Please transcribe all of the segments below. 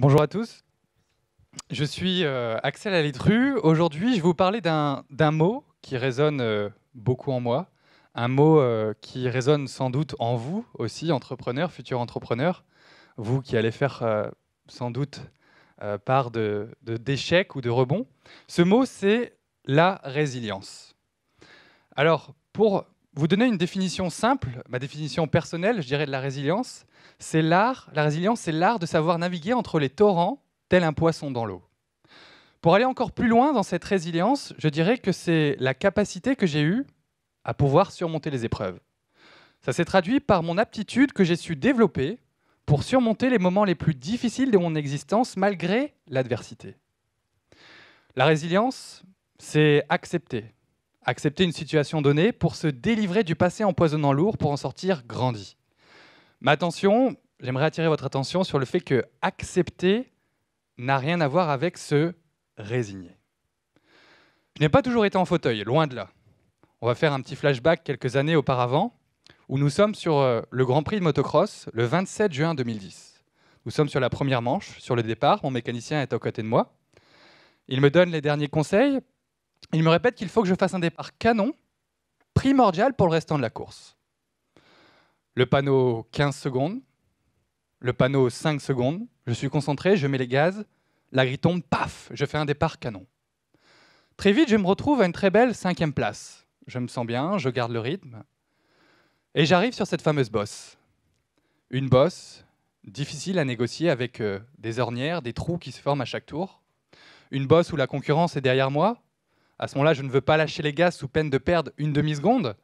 Bonjour à tous. Je suis euh, Axel Alitru. Aujourd'hui, je vais vous parler d'un mot qui résonne euh, beaucoup en moi, un mot euh, qui résonne sans doute en vous aussi, entrepreneurs, futur entrepreneurs, vous qui allez faire sans doute part d'échecs de, ou de rebonds. Ce mot, c'est la résilience. Alors, pour vous donner une définition simple, ma définition personnelle, je dirais, de la résilience. C'est l'art, la résilience, c'est l'art de savoir naviguer entre les torrents tel un poisson dans l'eau. Pour aller encore plus loin dans cette résilience, je dirais que c'est la capacité que j'ai eue à pouvoir surmonter les épreuves. Ça s'est traduit par mon aptitude que j'ai su développer pour surmonter les moments les plus difficiles de mon existence malgré l'adversité. La résilience, c'est accepter, accepter une situation donnée pour se délivrer du passé empoisonnant lourd pour en sortir grandi. Ma attention, j'aimerais attirer votre attention sur le fait que accepter n'a rien à voir avec se résigner. Je n'ai pas toujours été en fauteuil, loin de là. On va faire un petit flashback quelques années auparavant, où nous sommes sur euh, le Grand Prix de motocross le 27 juin 2010. Nous sommes sur la première manche, sur le départ, mon mécanicien est à côté de moi. Il me donne les derniers conseils il me répète qu'il faut que je fasse un départ canon, primordial pour le restant de la course. Le panneau 15 secondes, le panneau 5 secondes, je suis concentré, je mets les gaz, la grille tombe, paf, je fais un départ canon. Très vite, je me retrouve à une très belle cinquième place. Je me sens bien, je garde le rythme. Et j'arrive sur cette fameuse bosse. Une bosse difficile à négocier avec euh, des ornières, des trous qui se forment à chaque tour. Une bosse où la concurrence est derrière moi, à ce moment-là, je ne veux pas lâcher les gaz sous peine de perdre une demi-seconde.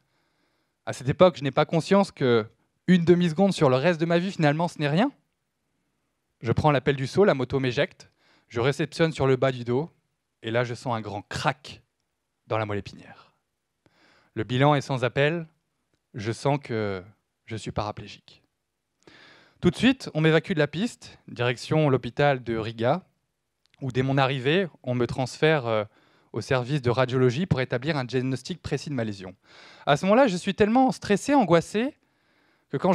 À cette époque, je n'ai pas conscience que une demi-seconde sur le reste de ma vie, finalement, ce n'est rien. Je prends l'appel du saut, la moto m'éjecte, je réceptionne sur le bas du dos, et là, je sens un grand crack dans la moelle épinière. Le bilan est sans appel, je sens que je suis paraplégique. Tout de suite, on m'évacue de la piste, direction l'hôpital de Riga, où dès mon arrivée, on me transfère euh, au service de radiologie pour établir un diagnostic précis de ma lésion. À ce moment-là, je suis tellement stressé, angoissé, que quand,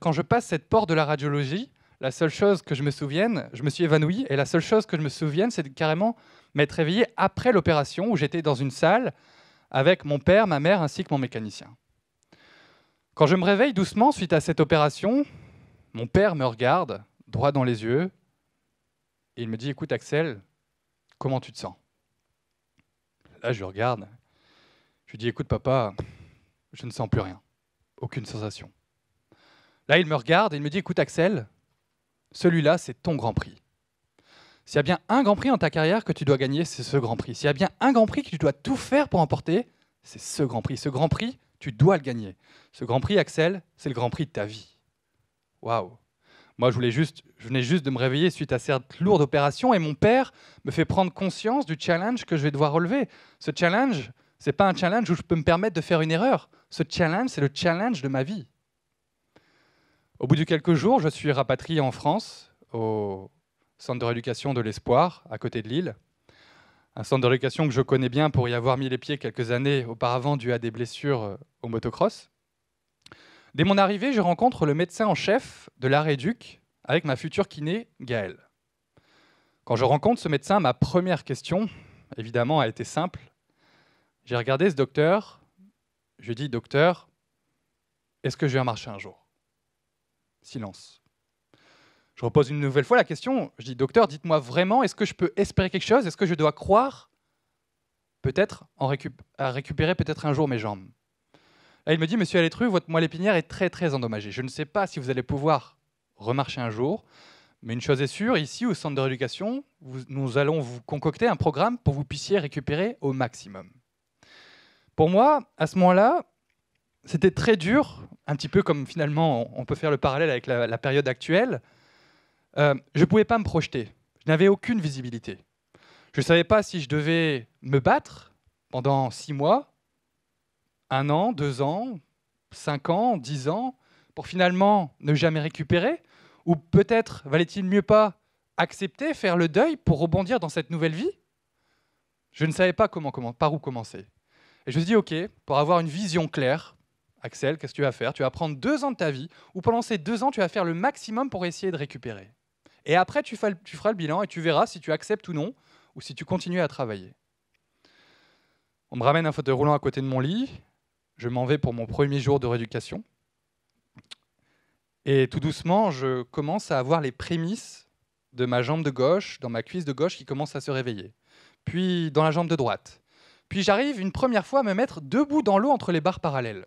quand je passe cette porte de la radiologie, la seule chose que je me souvienne, je me suis évanoui, et la seule chose que je me souvienne, c'est carrément m'être réveillé après l'opération où j'étais dans une salle avec mon père, ma mère ainsi que mon mécanicien. Quand je me réveille doucement suite à cette opération, mon père me regarde droit dans les yeux et il me dit Écoute, Axel, comment tu te sens Là, je regarde. Je lui dis, écoute papa, je ne sens plus rien. Aucune sensation. Là, il me regarde et il me dit, écoute Axel, celui-là, c'est ton Grand Prix. S'il y a bien un Grand Prix en ta carrière que tu dois gagner, c'est ce Grand Prix. S'il y a bien un Grand Prix que tu dois tout faire pour emporter, c'est ce Grand Prix. Ce Grand Prix, tu dois le gagner. Ce Grand Prix, Axel, c'est le Grand Prix de ta vie. Waouh moi, je, voulais juste, je venais juste de me réveiller suite à cette lourde opération et mon père me fait prendre conscience du challenge que je vais devoir relever. Ce challenge, ce n'est pas un challenge où je peux me permettre de faire une erreur. Ce challenge, c'est le challenge de ma vie. Au bout de quelques jours, je suis rapatrié en France, au centre de rééducation de l'Espoir, à côté de Lille. Un centre de rééducation que je connais bien pour y avoir mis les pieds quelques années auparavant dû à des blessures euh, au motocross. Dès mon arrivée, je rencontre le médecin en chef de l'arrêt Duc avec ma future kiné, Gaëlle. Quand je rencontre ce médecin, ma première question, évidemment, a été simple. J'ai regardé ce docteur, je lui ai dit Docteur, est-ce que je vais marcher un jour Silence. Je repose une nouvelle fois la question, je dis Docteur, dites-moi vraiment, est-ce que je peux espérer quelque chose Est-ce que je dois croire peut-être à récupérer peut-être un jour mes jambes il me dit, monsieur Alétru, votre moelle épinière est très très endommagée. Je ne sais pas si vous allez pouvoir remarcher un jour, mais une chose est sûre, ici au centre de rééducation, nous allons vous concocter un programme pour que vous puissiez récupérer au maximum. Pour moi, à ce moment-là, c'était très dur, un petit peu comme finalement on peut faire le parallèle avec la, période actuelle. Euh, je ne pouvais pas me projeter, je n'avais aucune visibilité. Je ne savais pas si je devais me battre pendant six mois un an, deux ans, cinq ans, dix ans, pour finalement ne jamais récupérer Ou peut-être valait-il mieux pas accepter, faire le deuil pour rebondir dans cette nouvelle vie Je ne savais pas comment, par où commencer. Et je me dis, OK, pour avoir une vision claire, Axel, qu'est-ce que tu vas faire Tu vas prendre deux ans de ta vie, ou pendant ces deux ans, tu vas faire le maximum pour essayer de récupérer. Et après, tu, tu feras le bilan et tu verras si tu acceptes ou non, ou si tu continues à travailler. On me ramène un fauteuil roulant à côté de mon lit, je m'en vais pour mon premier jour de rééducation. Et tout doucement, je commence à avoir les prémices de ma jambe de gauche, dans ma cuisse de gauche qui commence à se réveiller, puis dans la jambe de droite. Puis j'arrive une première fois à me mettre debout dans l'eau entre les barres parallèles.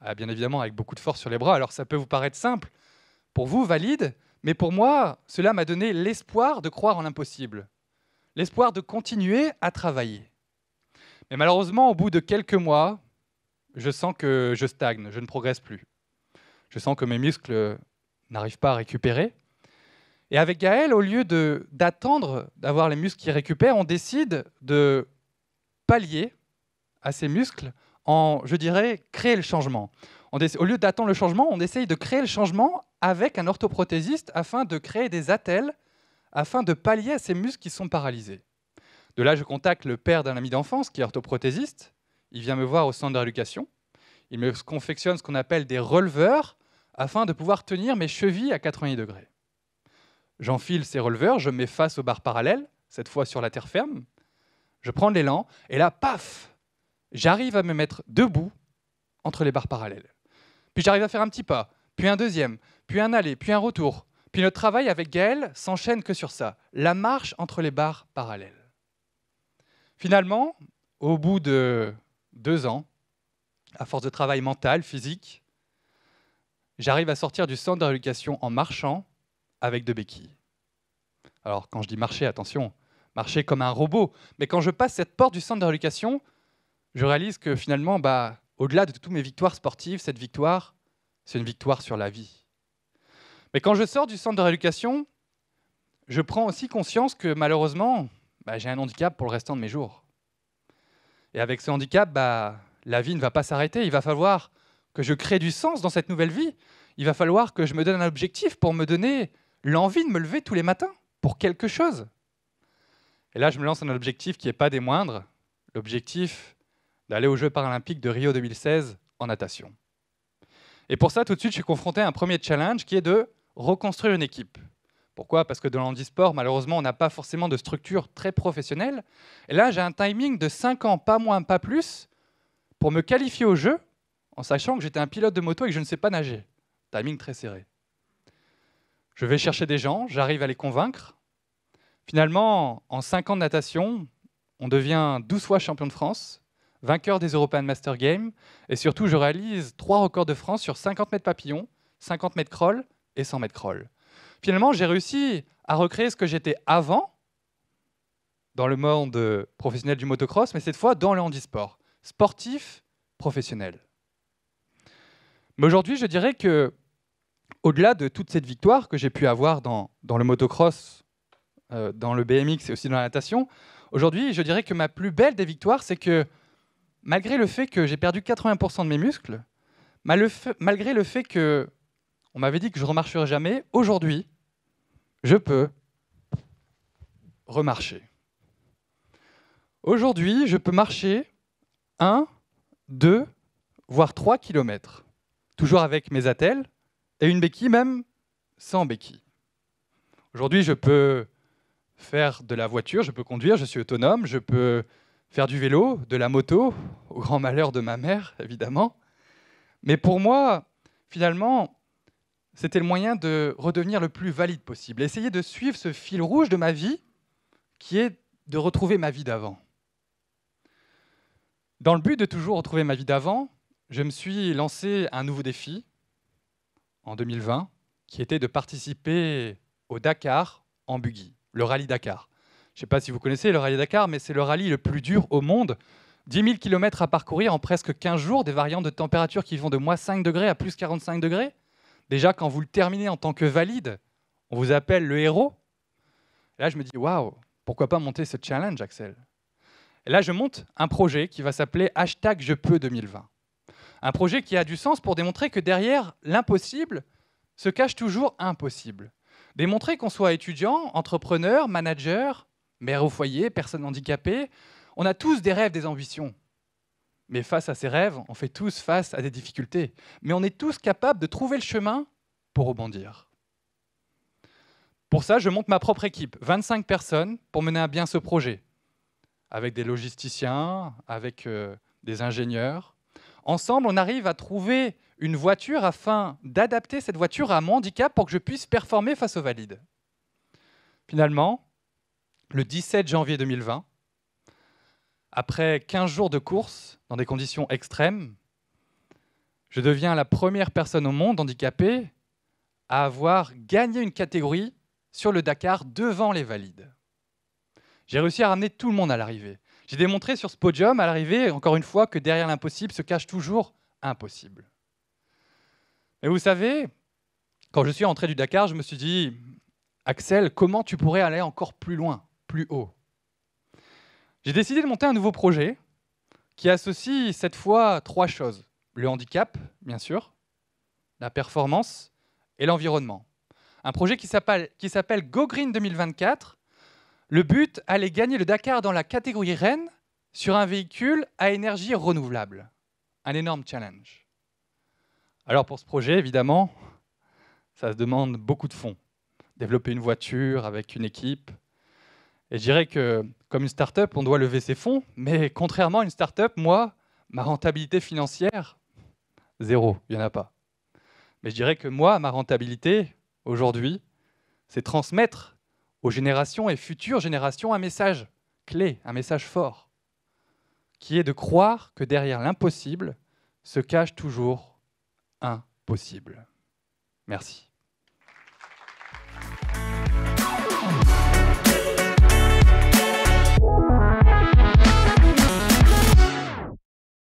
Ah, bien évidemment, avec beaucoup de force sur les bras, alors ça peut vous paraître simple, pour vous valide, mais pour moi, cela m'a donné l'espoir de croire en l'impossible, l'espoir de continuer à travailler. Mais malheureusement, au bout de quelques mois, je sens que je stagne, je ne progresse plus. Je sens que mes muscles n'arrivent pas à récupérer. Et avec Gaël, au lieu d'attendre d'avoir les muscles qui récupèrent, on décide de pallier à ces muscles en, je dirais, créer le changement. au lieu d'attendre le changement, on essaye de créer le changement avec un orthoprothésiste afin de créer des attelles, afin de pallier à ces muscles qui sont paralysés. De là, je contacte le père d'un ami d'enfance qui est orthoprothésiste il vient me voir au centre de d'éducation. Il me confectionne ce qu'on appelle des releveurs afin de pouvoir tenir mes chevilles à 90 degrés. J'enfile ces releveurs, je me mets face aux barres parallèles, cette fois sur la terre ferme. Je prends l'élan et là, paf J'arrive à me mettre debout entre les barres parallèles. Puis j'arrive à faire un petit pas, puis un deuxième, puis un aller, puis un retour. Puis notre travail avec Gaël s'enchaîne que sur ça, la marche entre les barres parallèles. Finalement, au bout de deux ans, à force de travail mental, physique, j'arrive à sortir du centre de rééducation en marchant avec deux béquilles. Alors quand je dis marcher, attention, marcher comme un robot, mais quand je passe cette porte du centre de rééducation, je réalise que finalement, bah, au-delà de toutes mes victoires sportives, cette victoire, c'est une victoire sur la vie. Mais quand je sors du centre de rééducation, je prends aussi conscience que malheureusement, bah, j'ai un handicap pour le restant de mes jours. Et avec ce handicap, bah, la vie ne va pas s'arrêter. Il va falloir que je crée du sens dans cette nouvelle vie. Il va falloir que je me donne un objectif pour me donner l'envie de me lever tous les matins pour quelque chose. Et là, je me lance un objectif qui n'est pas des moindres, l'objectif d'aller aux Jeux paralympiques de Rio 2016 en natation. Et pour ça, tout de suite, je suis confronté à un premier challenge qui est de reconstruire une équipe. Pourquoi Parce que dans l'handisport, malheureusement, on n'a pas forcément de structure très professionnelle. Et là, j'ai un timing de 5 ans, pas moins, pas plus, pour me qualifier au jeu, en sachant que j'étais un pilote de moto et que je ne sais pas nager. Timing très serré. Je vais chercher des gens, j'arrive à les convaincre. Finalement, en 5 ans de natation, on devient 12 fois champion de France, vainqueur des European Master Games, et surtout, je réalise 3 records de France sur 50 mètres papillon, 50 mètres crawl et 100 mètres crawl finalement, j'ai réussi à recréer ce que j'étais avant dans le monde professionnel du motocross, mais cette fois dans le handisport, sportif professionnel. Mais aujourd'hui, je dirais que, au-delà de toute cette victoire que j'ai pu avoir dans, le motocross, euh, dans le BMX et aussi dans la natation, aujourd'hui, je dirais que ma plus belle des victoires, c'est que, malgré le fait que j'ai perdu 80% de mes muscles, malgré le fait que on m'avait dit que je ne remarcherais jamais. Aujourd'hui, je peux remarcher. Aujourd'hui, je peux marcher 1, 2, voire 3 kilomètres, toujours avec mes attelles et une béquille même sans béquille. Aujourd'hui, je peux faire de la voiture, je peux conduire, je suis autonome, je peux faire du vélo, de la moto, au grand malheur de ma mère, évidemment. Mais pour moi, finalement, c'était le moyen de redevenir le plus valide possible, essayer de suivre ce fil rouge de ma vie qui est de retrouver ma vie d'avant. Dans le but de toujours retrouver ma vie d'avant, je me suis lancé un nouveau défi en 2020 qui était de participer au Dakar en buggy, le rallye Dakar. Je ne sais pas si vous connaissez le rallye Dakar, mais c'est le rallye le plus dur au monde. 10 000 km à parcourir en presque 15 jours, des variantes de température qui vont de moins 5 degrés à plus 45 degrés. Déjà, quand vous le terminez en tant que valide, on vous appelle le héros. là, je me dis, waouh, pourquoi pas monter ce challenge, Axel là, je monte un projet qui va s'appeler hashtag Je peux 2020. Un projet qui a du sens pour démontrer que derrière l'impossible se cache toujours impossible. Démontrer qu'on soit étudiant, entrepreneur, manager, mère au foyer, personne handicapée, on a tous des rêves, des ambitions. Mais face à ces rêves, on fait tous face à des difficultés. Mais on est tous capables de trouver le chemin pour rebondir. Pour ça, je monte ma propre équipe, 25 personnes, pour mener à bien ce projet, avec des logisticiens, avec euh, des ingénieurs. Ensemble, on arrive à trouver une voiture afin d'adapter cette voiture à mon handicap pour que je puisse performer face aux valides. Finalement, le 17 janvier 2020, après 15 jours de course, dans des conditions extrêmes, je deviens la première personne au monde handicapée à avoir gagné une catégorie sur le Dakar devant les valides. J'ai réussi à ramener tout le monde à l'arrivée. J'ai démontré sur ce podium, à l'arrivée, encore une fois, que derrière l'impossible se cache toujours impossible. Mais vous savez, quand je suis rentré du Dakar, je me suis dit, Axel, comment tu pourrais aller encore plus loin, plus haut j'ai décidé de monter un nouveau projet qui associe cette fois trois choses. Le handicap, bien sûr, la performance et l'environnement. Un projet qui s'appelle Go Green 2024. Le but, allait gagner le Dakar dans la catégorie Rennes sur un véhicule à énergie renouvelable. Un énorme challenge. Alors pour ce projet, évidemment, ça se demande beaucoup de fonds. Développer une voiture avec une équipe. Et je dirais que comme une start-up, on doit lever ses fonds, mais contrairement à une start-up, moi, ma rentabilité financière, zéro, il n'y en a pas. Mais je dirais que moi, ma rentabilité, aujourd'hui, c'est transmettre aux générations et futures générations un message clé, un message fort, qui est de croire que derrière l'impossible se cache toujours un possible. Merci.